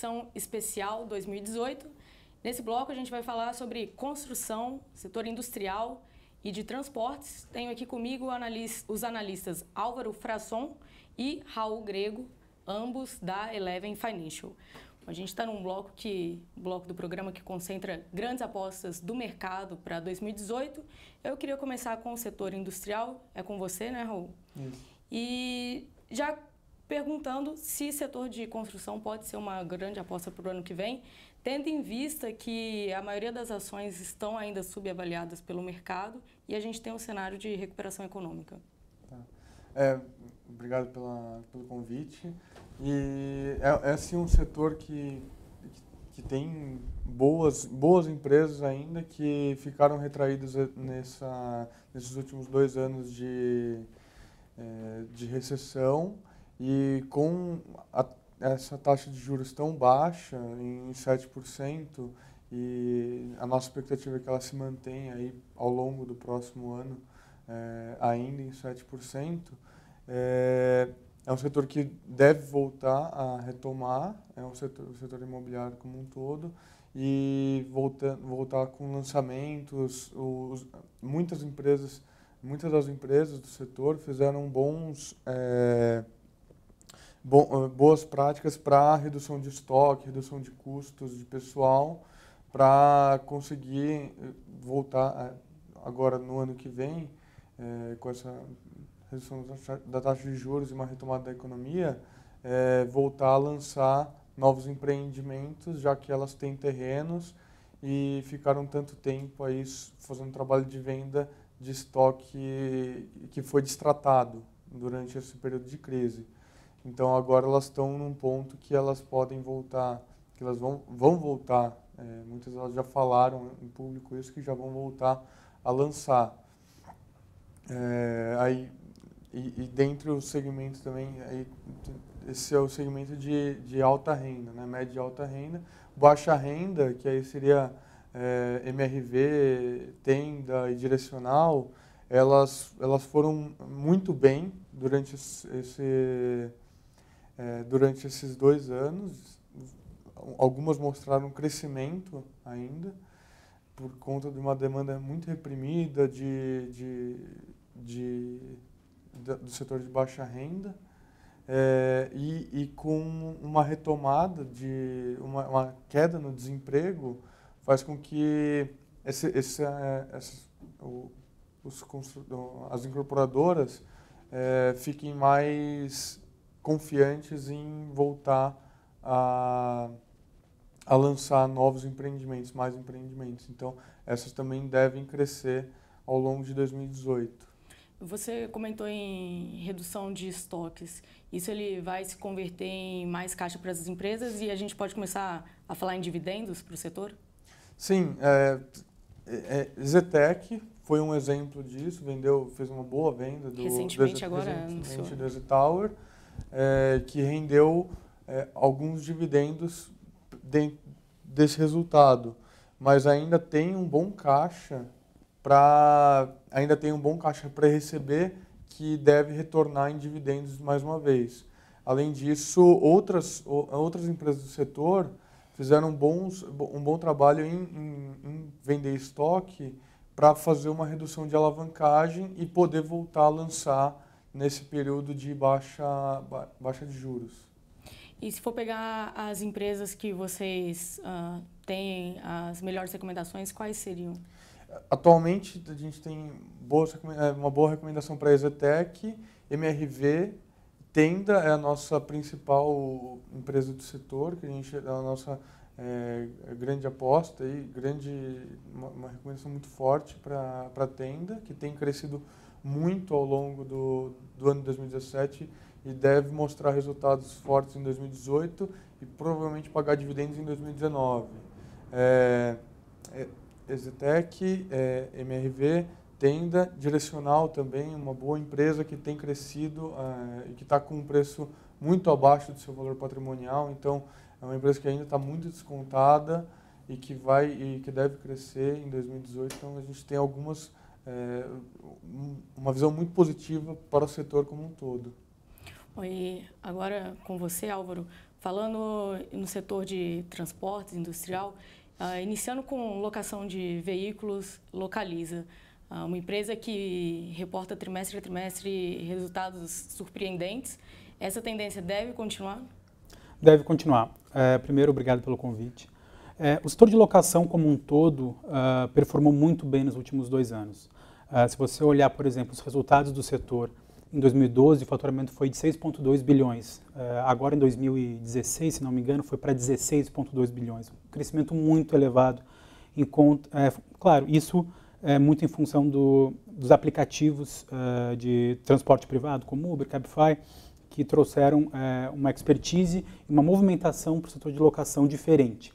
edição especial 2018. Nesse bloco a gente vai falar sobre construção, setor industrial e de transportes. Tenho aqui comigo os analistas Álvaro Frasson e Raul Grego, ambos da Eleven Financial. A gente está num bloco que bloco do programa que concentra grandes apostas do mercado para 2018. Eu queria começar com o setor industrial. É com você, né, Raul? Isso. E já perguntando se o setor de construção pode ser uma grande aposta para o ano que vem, tendo em vista que a maioria das ações estão ainda subavaliadas pelo mercado e a gente tem um cenário de recuperação econômica. Tá. É, obrigado pela, pelo convite. E é, é assim um setor que, que tem boas, boas empresas ainda que ficaram retraídas nessa, nesses últimos dois anos de, é, de recessão e com a, essa taxa de juros tão baixa, em 7%, e a nossa expectativa é que ela se mantenha aí ao longo do próximo ano é, ainda em 7%, é, eh, é um setor que deve voltar a retomar, é um setor, o setor imobiliário como um todo, e voltar, voltar com lançamentos, os, muitas empresas, muitas das empresas do setor fizeram bons... É, bom, eh, boas práticas para redução de estoque, redução de custos de pessoal, para conseguir eh, voltar eh, agora no ano que vem, é, com essa redução da taxa de juros e uma retomada da economia, é, voltar a lançar novos empreendimentos, já que elas têm terrenos e ficaram tanto tempo aí fazendo um trabalho de venda de estoque que foi destratado durante esse período de crise. Então agora elas estão num ponto que elas podem voltar, que elas vão, vão voltar. É, muitas elas já falaram em público isso que já vão voltar a lançar. É, aí e, e dentro do segmento também aí, esse é o segmento de, de alta renda, né? média e alta renda, baixa renda que aí seria é, MRV, tenda e direcional, elas elas foram muito bem durante esse é, durante esses dois anos, algumas mostraram crescimento ainda, por conta de uma demanda muito reprimida de, de, de, de do setor de baixa renda. É, e, e, com uma retomada de uma, uma, queda no desemprego faz com que esse, esse, é, esse o, os, as incorporadoras é, fiquem mais confiantes em voltar a, a lançar novos empreendimentos, mais empreendimentos. Então, essas também devem crescer ao longo de 2018. Você comentou em redução de estoques. Isso ele vai se converter em mais caixa para as empresas e a gente pode começar a falar em dividendos para o setor? Sim, é, é, é Zetec foi um exemplo disso, vendeu, fez uma boa venda do, recentemente, do, agora, recentemente do Z-Tower é, que rendeu é, alguns dividendos de, desse resultado, mas ainda tem um bom caixa para ainda tem um bom caixa para receber que deve retornar em dividendos mais uma vez. Além disso, outras outras empresas do setor fizeram bons, um bom trabalho em, em, em vender estoque para fazer uma redução de alavancagem e poder voltar a lançar nesse período de baixa, baixa de juros. E se for pegar as empresas que vocês uh, têm as melhores recomendações, quais seriam? Atualmente, a gente tem boas, é, uma boa recomendação para a Exetec, MRV, Tenda é a nossa principal empresa do setor, que a gente é a nossa é, é grande aposta e grande uma, uma recomendação muito forte para a Tenda, que tem crescido muito ao longo do, do ano de 2017 e deve mostrar resultados fortes em 2018 e provavelmente pagar dividendos em 2019. É, é, Exetec, é, MRV, Tenda, Direcional também, uma boa empresa que tem crescido é, e que está com um preço muito abaixo do seu valor patrimonial, então é uma empresa que ainda está muito descontada e que vai e que deve crescer em 2018. Então a gente tem algumas é, uma visão muito positiva para o setor como um todo. E agora com você, Álvaro, falando no setor de transportes industrial, uh, iniciando com locação de veículos, localiza. Uh, uma empresa que reporta trimestre a trimestre resultados surpreendentes. Essa tendência deve continuar? Deve continuar. É, primeiro, obrigado pelo convite. É, o setor de locação como um todo uh, performou muito bem nos últimos dois anos. Ah, se você olhar, por exemplo, os resultados do setor, em 2012 o faturamento foi de 6,2 bilhões. Uh, agora em 2016, se não me engano, foi para 16,2 bilhões. Um crescimento muito elevado. Em conta, é, claro, isso é muito em função do, dos aplicativos uh, de transporte privado, como Uber, Cabify, que trouxeram é, uma expertise e uma movimentação para o setor de locação diferente.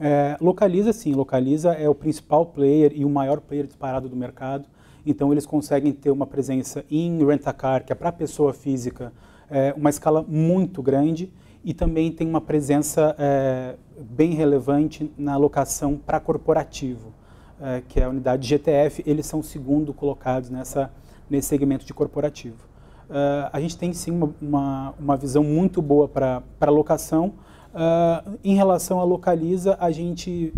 É, localiza, sim, Localiza é o principal player e o maior player disparado do mercado. Então, eles conseguem ter uma presença em rent-a-car, que é para pessoa física, é, uma escala muito grande e também tem uma presença é, bem relevante na locação para corporativo, é, que é a unidade GTF. Eles são segundo colocados nessa, nesse segmento de corporativo. Uh, a gente tem sim uma, uma, uma visão muito boa para locação. Uh, em relação à Localiza, a gente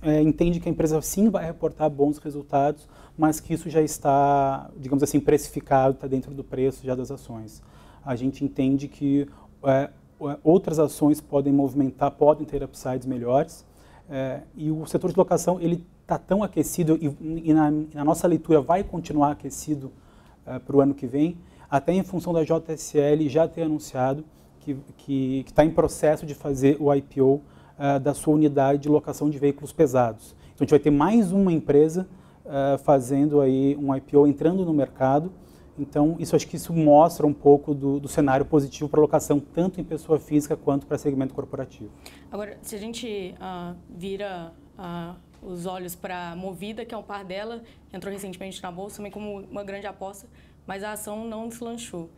é, entende que a empresa sim vai reportar bons resultados, mas que isso já está, digamos assim, precificado, está dentro do preço já das ações. A gente entende que é, é outras ações podem movimentar, podem ter upsides melhores, é, e o setor de locação ele está tão aquecido e, e na, na, nossa leitura vai continuar aquecido é, para o ano que vem, até em função da JSL já ter anunciado que está em processo de fazer o IPO é, da sua unidade de locação de veículos pesados. Então a gente vai ter mais uma empresa eh, fazendo aí um IPO, entrando no mercado. Então, isso acho que isso mostra um pouco do, do cenário positivo para locação, tanto em pessoa física quanto para segmento corporativo. Agora, se a gente uh, vira uh, os olhos para a Movida, que é um par dela, entrou recentemente na Bolsa também como uma grande aposta, mas a ação não deslanchou.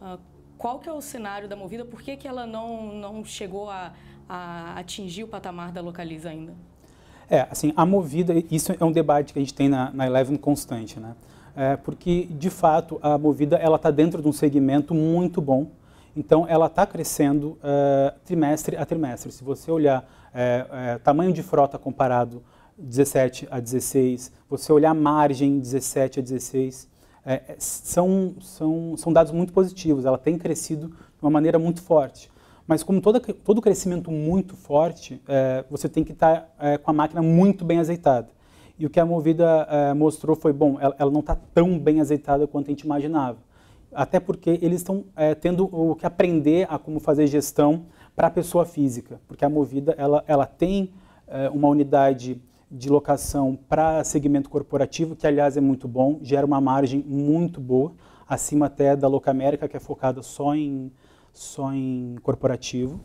Uh, qual que é o cenário da Movida? Por que, que ela não, não chegou a, a atingir o patamar da Localiza ainda? É, assim, a movida, isso é um debate que a gente tem na, na Eleven constante, né? É, porque, de fato, a movida ela está dentro de um segmento muito bom, então ela está crescendo é, trimestre a trimestre. Se você olhar é, é tamanho de frota comparado 17 a 16, você olhar margem 17 a 16, é, são, são, são dados muito positivos, ela tem crescido de uma maneira muito forte. Mas como todo todo crescimento muito forte, é, você tem que estar tá, é, com a máquina muito bem azeitada. E o que a Movida é, mostrou foi, bom, ela, ela não está tão bem azeitada quanto a gente imaginava. Até porque eles estão é, tendo o que aprender a como fazer gestão para a pessoa física. Porque a Movida, ela, ela tem é, uma unidade de locação para segmento corporativo, que aliás é muito bom, gera uma margem muito boa, acima até da Locamérica, que é focada só em só em corporativo.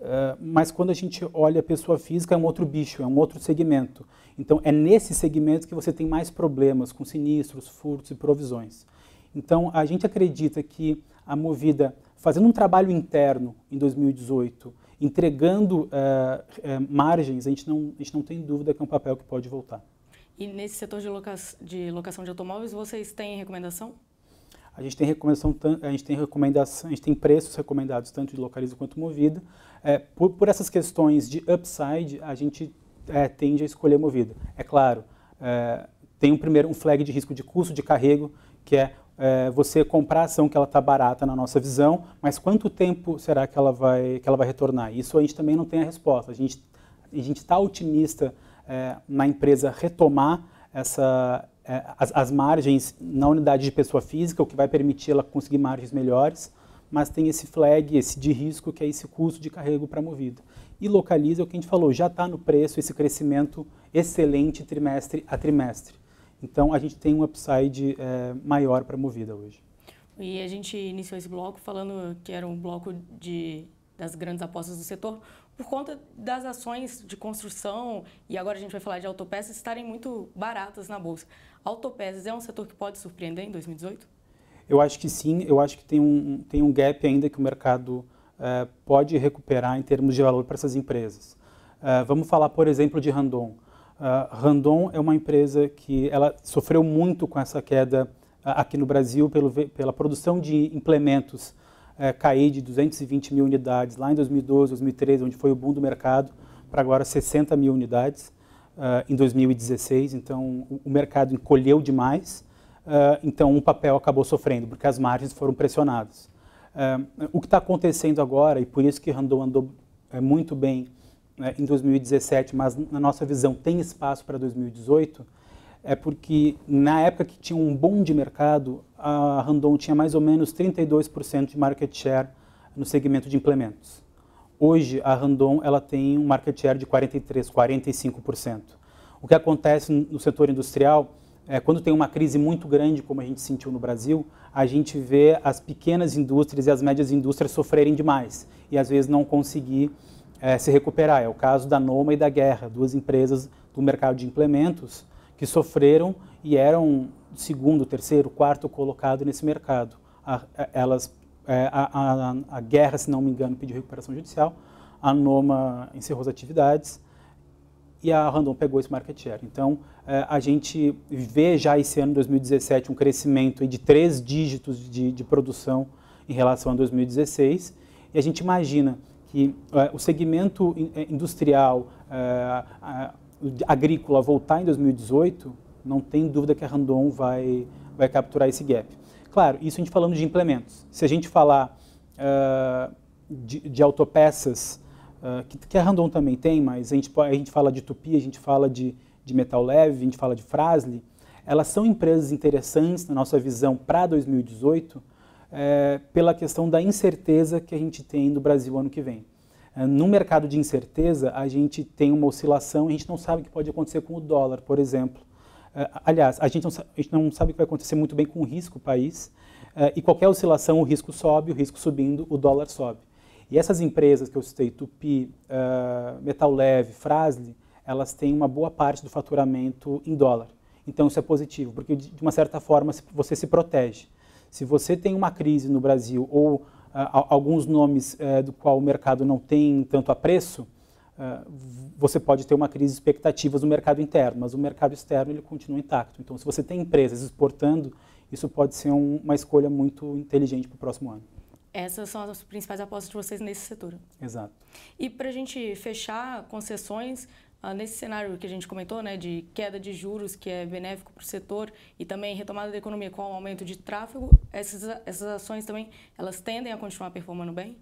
Uh, mas quando a gente olha a pessoa física, é um outro bicho, é um outro segmento. Então, é nesse segmento que você tem mais problemas com sinistros, furtos e provisões. Então, a gente acredita que a Movida, fazendo um trabalho interno em 2018, entregando uh, uh, margens, a gente, não, a gente não tem dúvida que é um papel que pode voltar. E nesse setor de, loca de locação de automóveis, vocês têm recomendação? A gente tem recomendação, a gente tem recomendação, a gente tem preços recomendados tanto de localiza quanto movida. É, por, por, essas questões de upside, a gente é, tende a escolher movida. É claro, é, tem um primeiro um flag de risco de custo de carrego, que é, é você comprar a ação que ela está barata na nossa visão, mas quanto tempo será que ela vai que ela vai retornar? Isso a gente também não tem a resposta. A gente a gente está otimista é, na empresa retomar essa é, as, as, margens na unidade de pessoa física, o que vai permitir ela conseguir margens melhores, mas tem esse flag, esse de risco, que é esse custo de carrego para movido. E localiza o que a gente falou, já está no preço esse crescimento excelente trimestre a trimestre. Então, a gente tem um upside é, maior para movida hoje. E a gente iniciou esse bloco falando que era um bloco de, das grandes apostas do setor por conta das ações de construção, e agora a gente vai falar de autopeças, estarem muito baratas na Bolsa. Autopeças é um setor que pode surpreender em 2018? Eu acho que sim, eu acho que tem um, tem um gap ainda que o mercado é, pode recuperar em termos de valor para essas empresas. É, vamos falar, por exemplo, de Randon. Uh, Randon é uma empresa que ela sofreu muito com essa queda aqui no Brasil pelo, pela produção de implementos é, cair de 220 mil unidades lá em 2012, 2013, onde foi o boom do mercado, para agora 60 mil unidades uh, em 2016. Então, o, o mercado encolheu demais. Uh, então, um papel acabou sofrendo, porque as margens foram pressionadas. Uh, o que está acontecendo agora, e por isso que Randon andou é, muito bem né, em 2017, mas na nossa visão tem espaço para 2018, é porque na época que tinha um boom de mercado, a Randon tinha mais ou menos 32% de market share no segmento de implementos. Hoje, a Randon ela tem um market share de 43%, 45%. O que acontece no setor industrial é quando tem uma crise muito grande, como a gente sentiu no Brasil, a gente vê as pequenas indústrias e as médias indústrias sofrerem demais e às vezes não conseguir é, se recuperar. É o caso da Noma e da Guerra, duas empresas do mercado de implementos que sofreram e eram segundo, terceiro, quarto colocado nesse mercado. A, a elas, é, a, a, a, guerra, se não me engano, pediu recuperação judicial, a Noma encerrou as atividades e a Randon pegou esse market share. Então, é, a gente vê já esse ano, 2017, um crescimento de três dígitos de, de produção em relação a 2016 e a gente imagina que é, o segmento industrial, agrícola voltar em 2018, não tem dúvida que a Randon vai, vai capturar esse gap. Claro, isso a gente falando de implementos. Se a gente falar uh, de, de, autopeças, uh, que, que, a Randon também tem, mas a gente, a gente fala de tupi, a gente fala de, de metal leve, a gente fala de frasle, elas são empresas interessantes na nossa visão para 2018 é, eh, pela questão da incerteza que a gente tem no Brasil ano que vem. Ah, no mercado de incerteza, a gente tem uma oscilação, a gente não sabe o que pode acontecer com o dólar, por exemplo. Ah, aliás, a gente não, a gente não sabe o que vai acontecer muito bem com o risco país, ah, e qualquer oscilação, o risco sobe, o risco subindo, o dólar sobe. E essas empresas que eu citei, Tupi, Metal Leve, Frasle, elas têm uma boa parte do faturamento em dólar. Então isso é positivo, porque de uma certa forma você se protege. Se você tem uma crise no Brasil ou alguns nomes é, do qual o mercado não tem tanto apreço, é, você pode ter uma crise de expectativas no mercado interno, mas o mercado externo ele continua intacto. Então, se você tem empresas exportando, isso pode ser um, uma escolha muito inteligente para o próximo ano. Essas são as principais apostas de vocês nesse setor. Exato. E para a gente fechar, concessões, ah, nesse cenário que a gente comentou, né, de queda de juros, que é benéfico para o setor, e também retomada da economia com o aumento de tráfego, essas, essas ações também, elas tendem a continuar performando bem?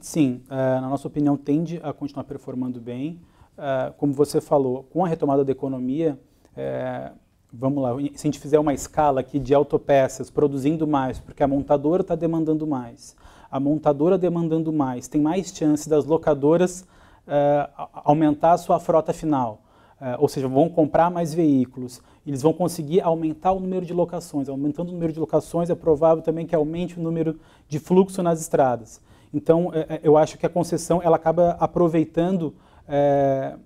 Sim, é, na nossa opinião, tende a continuar performando bem. É, como você falou, com a retomada da economia, é, vamos lá, se a gente fizer uma escala aqui de autopeças produzindo mais, porque a montadora está demandando mais, a montadora demandando mais, tem mais chance das locadoras uh, aumentar a sua frota final, uh, ou seja, vão comprar mais veículos, eles vão conseguir aumentar o número de locações. Aumentando o número de locações, é provável também que aumente o número de fluxo nas estradas. Então, é, é, eu acho que a concessão ela acaba aproveitando, eh,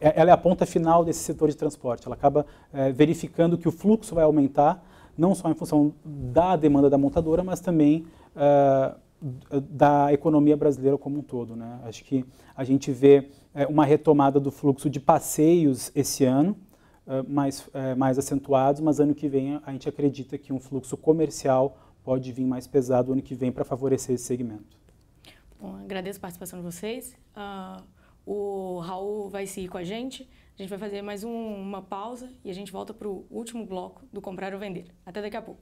é, ela é a ponta final desse setor de transporte. Ela acaba é, verificando que o fluxo vai aumentar, não só em função da demanda da montadora, mas também da economia brasileira como um todo. Né? Acho que a gente vê é, uma retomada do fluxo de passeios esse ano, é, mais, é, mais acentuados, mas ano que vem a gente acredita que um fluxo comercial pode vir mais pesado ano que vem para favorecer esse segmento. Bom, agradeço a participação de vocês. Uh, o Raul vai seguir com a gente. A gente vai fazer mais um, uma pausa e a gente volta para o último bloco do Comprar ou Vender. Até daqui a pouco.